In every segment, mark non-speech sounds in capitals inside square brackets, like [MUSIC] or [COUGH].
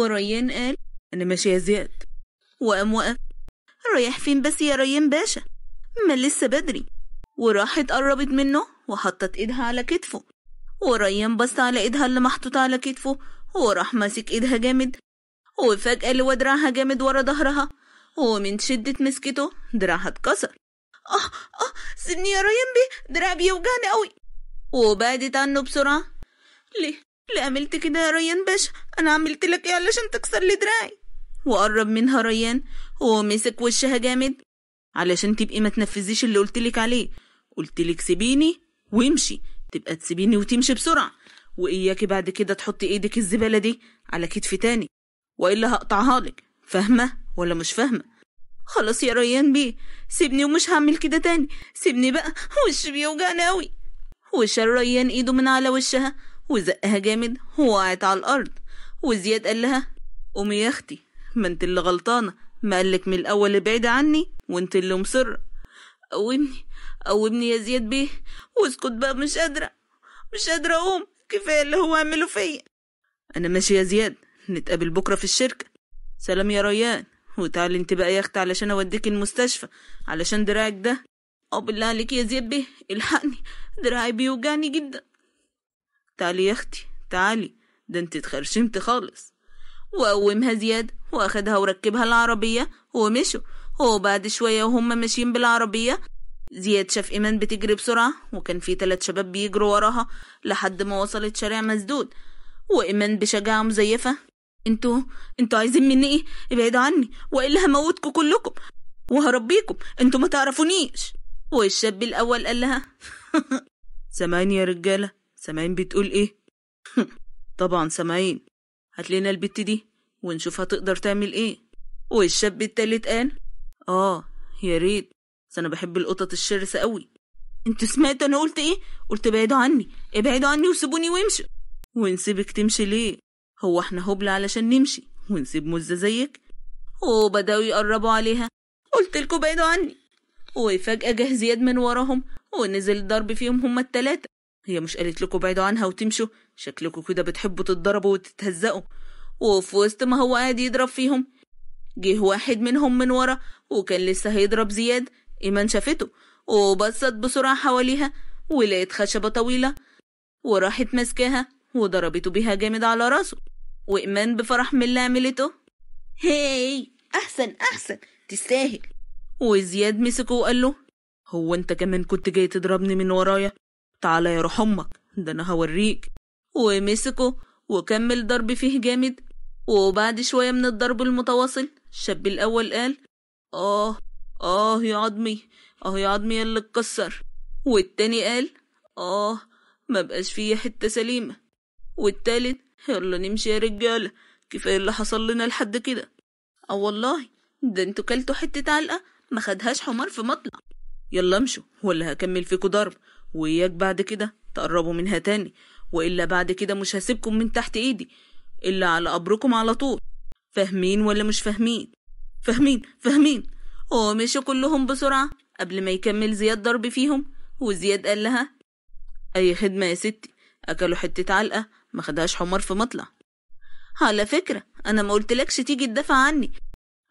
وريان قال أنا ماشي يا زياد وقام وقف رايح فين بس يا ريان باشا ما لسه بدري وراحت قربت منه وحطت ايدها على كتفه وريان بص على ايدها اللي محطوطة على كتفه وراح ماسك ايدها جامد وفجأة لو دراعها جامد ورا ظهرها ومن شدة مسكته دراعها اتكسر اه اه سيبني يا ريان بيه دراعي بيوجعني قوي وبعدت عنه بسرعة ليه ليه عملت كده يا ريان باشا انا عملت لك ايه علشان تكسر لي دراعي وقرب منها ريان هو مسك وشها جامد علشان تبقي ما تنفذيش اللي قلتلك عليه قلتلك سيبيني وامشي تبقى تسيبيني وتمشي بسرعه واياكي بعد كده تحطي ايدك الزباله دي على كتفي تاني والا هقطعها لك فاهمه ولا مش فاهمه خلاص يا ريان بيه سيبني ومش هعمل كده تاني سيبني بقى وشي بيوجعني قوي وشال ريان ايده من على وشها وزقها جامد ووقعت على الأرض وزياد قال لها قومي يا أختي ما انت اللي غلطانة ما قالك من الأول ابعدي عني وانت اللي مصرة قومني قومني يا زياد بيه واسكت بقى مش قادرة مش قادرة أقوم كفاية اللي هو عمله فيا أنا ماشي يا زياد نتقابل بكرة في الشركة سلام يا ريان وتعالي انت بقى يا اختي علشان اوديك المستشفى علشان دراعك ده او آه، بالله عليك يا زياد بيه الحقني دراعي بيوجعني جدا تعالي يا أختي تعالي ده انت اتخرشمت خالص وقومها زياد واخدها وركبها العربية ومشوا وبعد شوية وهم ماشيين بالعربية زياد شاف إيمان بتجري بسرعة وكان في تلات شباب بيجروا وراها لحد ما وصلت شارع مسدود وإيمان بشجاعة مزيفة انتوا انتوا عايزين مني ايه ابعدوا عني والا هموتكم كلكم وهربيكم انتوا ما تعرفونيش والشاب الاول قال لها [LAUGHS] سامعني يا رجاله سماين بتقول ايه [LAUGHS] طبعا سماين هات لنا البت دي ونشوف هتقدر تعمل ايه والشاب التالت قال اه يا ريت انا بحب القطط الشرسه قوي انتوا سمعتوا انا قلت ايه قلت ابعدوا عني ابعدوا عني وسيبوني وامشوا ونسيبك تمشي ليه هو احنا هبل علشان نمشي ونسيب مزة زيك وبدأوا يقربوا عليها قلت لكم ابعدوا عني وفجأة جه زياد من وراهم ونزل ضرب فيهم هما التلاتة هي مش قالت لكم بعيدوا عنها وتمشوا شكلكم كده بتحبوا تتضربوا وتتهزقوا وفي وسط ما هو قاعد يضرب فيهم جه واحد منهم من ورا وكان لسه هيضرب زياد إيمان شافته وبصت بسرعة حواليها ولقت خشبة طويلة وراحت ماسكاها وضربته بيها جامد على راسه وإيمان بفرح من اللي عملته هاي أحسن أحسن تستاهل وزياد مسكه وقال له هو أنت كمان كنت جاي تضربني من ورايا تعالى يا روح امك ده انا هوريك ومسكه وكمل ضرب فيه جامد وبعد شوية من الضرب المتواصل الشاب الأول قال آه آه يا عظمي آه يا عظمي اللي اتكسر والتاني قال آه ما بقاش فيه حتة سليمة والتالت يلا نمشي يا رجالة كفاية اللي حصل لنا لحد كده آه والله ده انتوا كلتوا حتة علقة ما خدهاش حمار في مطلع يلا امشوا ولا هكمل فيكوا ضرب وإياك بعد كده تقربوا منها تاني وإلا بعد كده مش هسيبكم من تحت إيدي إلا على قبركم على طول فاهمين ولا مش فاهمين فاهمين فاهمين هو مشي كلهم بسرعة قبل ما يكمل زياد ضرب فيهم وزياد قال لها أي خدمة يا ستي أكلوا حتة علقة ما خدهاش حمار في مطلع على فكرة أنا ما قلتلكش تيجي تدافع عني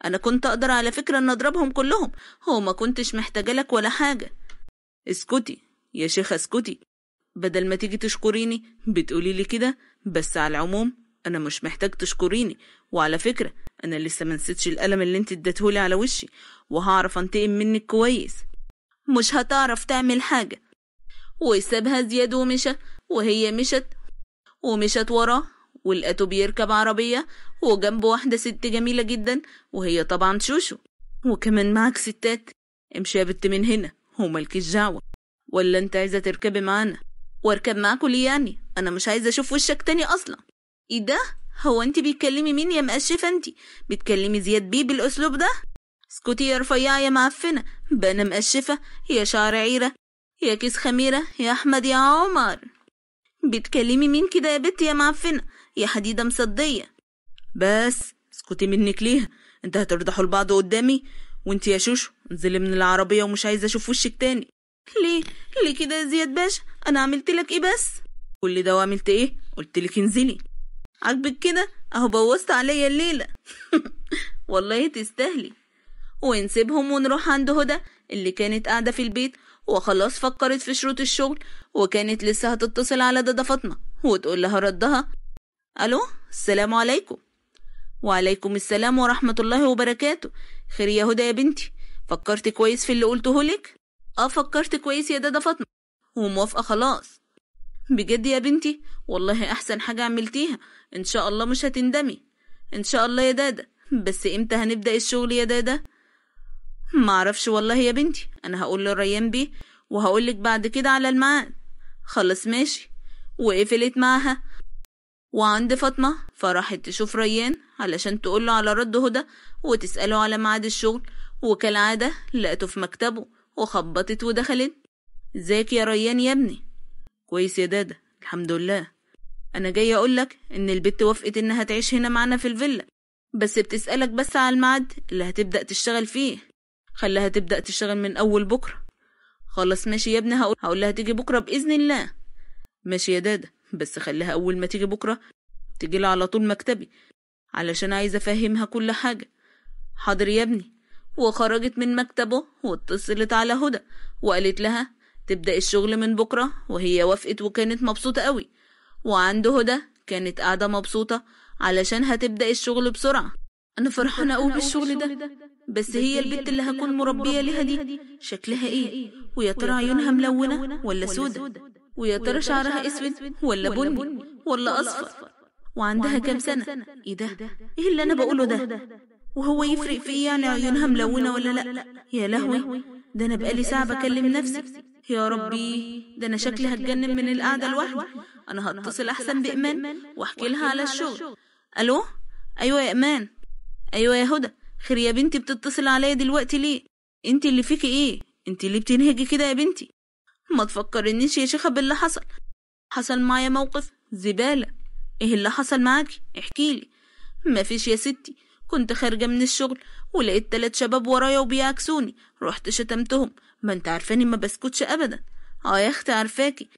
أنا كنت أقدر على فكرة أن أضربهم كلهم هو ما كنتش محتاجة لك ولا حاجة اسكتي يا شيخة اسكتي بدل ما تيجي تشكريني بتقولي لي كده بس على العموم انا مش محتاج تشكريني وعلى فكرة انا لسه منسيتش الالم اللي انت اديتهولي على وشي وهعرف انتقم منك كويس مش هتعرف تعمل حاجة وسابها زياد ومشى وهي مشت ومشت وراه ولقته بيركب عربية وجنبه واحدة ست جميلة جدا وهي طبعا شوشو وكمان معاك ستات امشي يا بت من هنا وملكيش دعوة ولا انت عايزه تركبي معانا واركب معاكوا ليه يعني انا مش عايزه اشوف وشك تاني اصلا ايه ده هو انت بتكلمي مين يا مقشفه انت بتكلمي زياد بيه بالاسلوب ده اسكتي يا رفيعه يا معفنه بقى مقشفه يا شعر عيره يا كيس خميره يا احمد يا عمر بتكلمي مين كده يا بت يا معفنه يا حديده مصديه بس اسكتي منك ليه انت هترضحوا البعض قدامي وانت يا شوشو انزلي من العربيه ومش عايزه اشوف وشك تاني ليه ليه كده يا زياد باشا انا عملت لك ايه بس كل ده وعملت ايه قلت لك انزلي عاجبك كده اهو بوظت عليا الليله [LAUGHS] والله تستاهلي ونسيبهم ونروح عند هدى اللي كانت قاعده في البيت وخلاص فكرت في شروط الشغل وكانت لسه هتتصل على دادا فاطمه وتقول لها ردها الو السلام عليكم وعليكم السلام ورحمه الله وبركاته خير يا هدى يا بنتي فكرت كويس في اللي قلته لك اه فكرت كويس يا دادا فاطمة وموافقة خلاص بجد يا بنتي والله احسن حاجة عملتيها ان شاء الله مش هتندمي ان شاء الله يا دادا بس امتى هنبدأ الشغل يا دادا معرفش والله يا بنتي انا هقول لريان بيه وهقولك بعد كده على الميعاد خلاص ماشي وقفلت معاها وعند فاطمة فراحت تشوف ريان علشان تقوله على رد هدى وتسأله على ميعاد الشغل وكالعادة لقته في مكتبه وخبطت ودخلت ازيك يا ريان يا ابني كويس يا دادا الحمد لله انا جاي اقولك ان البت وافقت انها تعيش هنا معانا في الفيلا بس بتسألك بس على الميعاد اللي هتبدأ تشتغل فيه خلاها تبدأ تشتغل من أول بكرة خلاص ماشي يا ابني هقول هقولها تيجي بكرة بإذن الله ماشي يا دادا بس خليها أول ما تيجي بكرة تجيلي على طول مكتبي علشان عايزة أفهمها كل حاجة حاضر يا ابني وخرجت من مكتبه واتصلت على هدى وقالت لها تبدأ الشغل من بكرة وهي وافقت وكانت مبسوطة قوي وعند هدى كانت قاعدة مبسوطة علشان هتبدأ الشغل بسرعة أنا فرحانة أوي بالشغل ده, بس, بس هي البت اللي هكون مربية ليها دي شكلها إيه؟, إيه ويا ترى عيونها ملونة ولا سودة ويا ترى شعرها أسود ولا بني ولا أصفر وعندها كام سنة إيه, إيه ده إيه اللي أنا إيه بقوله ده وهو يفرق فيا انا عيونها ملونه ولا لا يا لهوي ده انا بقالي ساعه بكلم نفسي يا ربي ده انا شكلي هتجنن من القعده لوحدي انا هتصل احسن بايمان واحكي لها على الشغل الو ايوه يا ايمان ايوه يا هدى خير يا بنتي بتتصل عليا دلوقتي ليه انت اللي فيكي ايه انت اللي بتنهجي كده يا بنتي ما تفكرنيش يا شيخه باللي حصل حصل معايا موقف زباله ايه اللي حصل معاكي احكيلي مفيش يا ستي كنت خارجة من الشغل ولقيت تلات شباب ورايا وبيعكسوني رحت شتمتهم ما انت عارفاني ما بسكتش ابدا اه يا اختي عارفاكي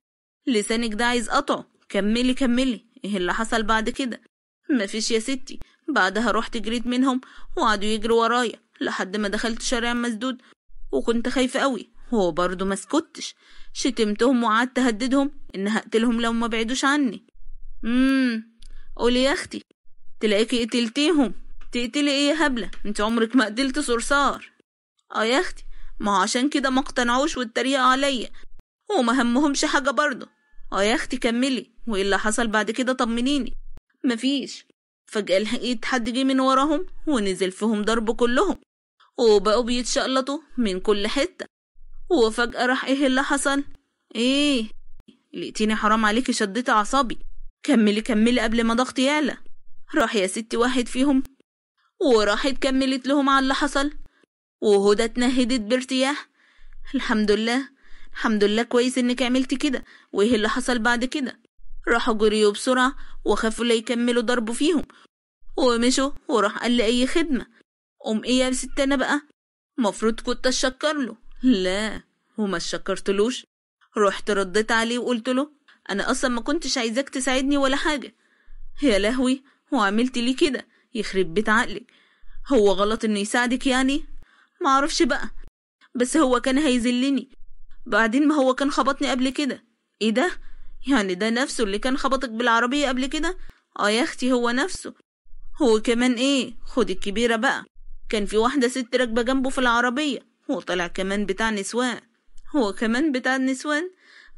لسانك ده عايز قطعه كملي كملي ايه اللي حصل بعد كده مفيش يا ستي بعدها رحت جريت منهم وقعدوا يجروا ورايا لحد ما دخلت شارع مسدود وكنت خايفة قوي هو برضه مسكتش شتمتهم وقعدت اهددهم ان هقتلهم لو ما بعدوش عني مم قولي يا اختي تلاقيكي قتلتيهم تقتلي ايه يا هبلة انت عمرك ما قتلت صرصار اه يا اختي ما عشان كده ما اقتنعوش والتريقة عليا وما همهمش حاجة برضه اه يا اختي كملي وايه اللي حصل بعد كده طمنيني مفيش فجأة لقيت حد جه من وراهم ونزل فيهم ضرب كلهم وبقوا بيتشقلطوا من كل حتة وفجأة راح ايه اللي حصل ايه لقيتيني حرام عليكي شديتي اعصابي كملي كملي قبل ما ضغطي يعلى راح يا ستي واحد فيهم وراحت كملت لهم على اللي حصل وهدى اتنهدت بارتياح الحمد لله الحمد لله كويس انك عملت كده وايه اللي حصل بعد كده راحوا جريوا بسرعة وخافوا لا يكملوا ضربه فيهم ومشوا وراح قال لأي أي خدمة قوم إيه يا ست أنا بقى مفروض كنت أشكر له لا وما شكرتلوش رحت رديت عليه وقلت له أنا أصلا ما كنتش عايزاك تساعدني ولا حاجة يا لهوي وعملت ليه كده يخرب بيت عقلي هو غلط انه يساعدك يعني معرفش بقى بس هو كان هيذلني بعدين ما هو كان خبطني قبل كده ايه ده يعني ده نفسه اللي كان خبطك بالعربية قبل كده اه يا اختي هو نفسه هو كمان ايه خد الكبيرة بقى كان في واحدة ست راكبة جنبه في العربية طلع كمان بتاع نسوان هو كمان بتاع نسوان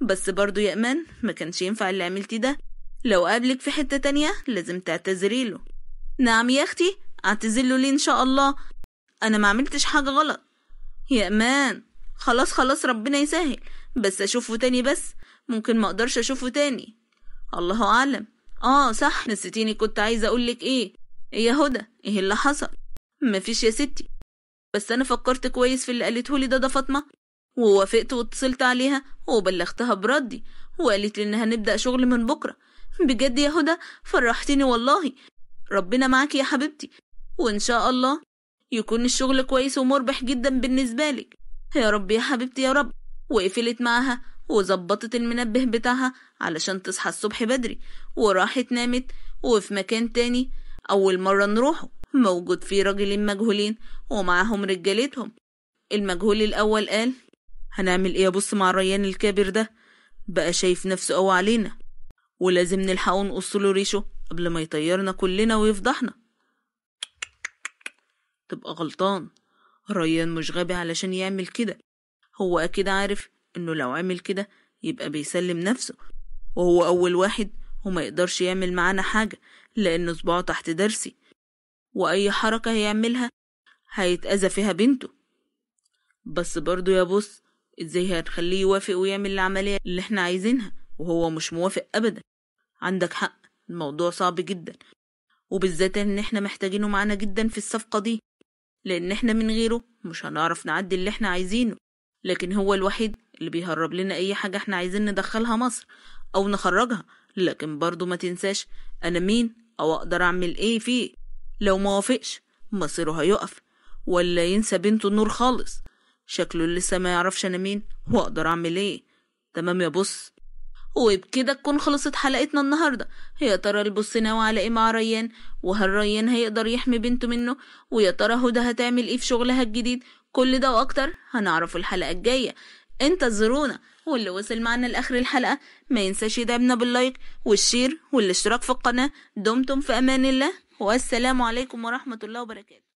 بس برضه يا امان ما كانش ينفع اللي عملتي ده لو قابلك في حتة تانية لازم تعتذري له نعم يا أختي اعتذر لي إن شاء الله أنا ما عملتش حاجة غلط يا أمان خلاص خلاص ربنا يسهل بس أشوفه تاني بس ممكن ما أقدرش أشوفه تاني الله أعلم آه صح نسيتيني كنت عايزة أقولك إيه إيه يا هدى إيه اللي حصل مفيش يا ستي بس أنا فكرت كويس في اللي قالتهولي ده ده فاطمة ووافقت واتصلت عليها وبلغتها بردي وقالت لي إن هنبدأ شغل من بكرة بجد يا هدى فرحتني والله ربنا معاك يا حبيبتي وإن شاء الله يكون الشغل كويس ومربح جدا بالنسبة لك يا رب يا حبيبتي يا رب وقفلت معاها وظبطت المنبه بتاعها علشان تصحى الصبح بدري وراحت نامت وفي مكان تاني أول مرة نروحه موجود فيه راجلين مجهولين ومعاهم رجالتهم المجهول الأول قال هنعمل إيه بص مع الريان الكابر ده بقى شايف نفسه أو علينا ولازم نلحقه نقص له ريشه قبل ما يطيرنا كلنا ويفضحنا تبقى غلطان ريان مش غبي علشان يعمل كده هو أكيد عارف إنه لو عمل كده يبقى بيسلم نفسه وهو أول واحد وما يقدرش يعمل معانا حاجة لأن صباعه تحت درسي وأي حركة هيعملها هيتأذى فيها بنته بس برضه يا بص ازاي هنخليه يوافق ويعمل العملية اللي احنا عايزينها وهو مش موافق أبدا عندك حق الموضوع صعب جدا وبالذات ان احنا محتاجينه معانا جدا في الصفقة دي لان احنا من غيره مش هنعرف نعدي اللي احنا عايزينه لكن هو الوحيد اللي بيهرب لنا اي حاجة احنا عايزين ندخلها مصر او نخرجها لكن برضو ما تنساش انا مين او اقدر اعمل ايه فيه لو ما وافقش مصيره هيقف ولا ينسى بنته النور خالص شكله لسه ما يعرفش انا مين واقدر اعمل ايه تمام يا بص وبكده تكون خلصت حلقتنا النهاردة يا ترى البص ناوي على ايه مع ريان وهل ريان هيقدر يحمي بنته منه ويا ترى هدى هتعمل ايه في شغلها الجديد كل ده واكتر هنعرفه الحلقة الجاية انت زرونا واللي وصل معنا لاخر الحلقة ما ينساش يدعمنا باللايك والشير والاشتراك في القناة دمتم في امان الله والسلام عليكم ورحمة الله وبركاته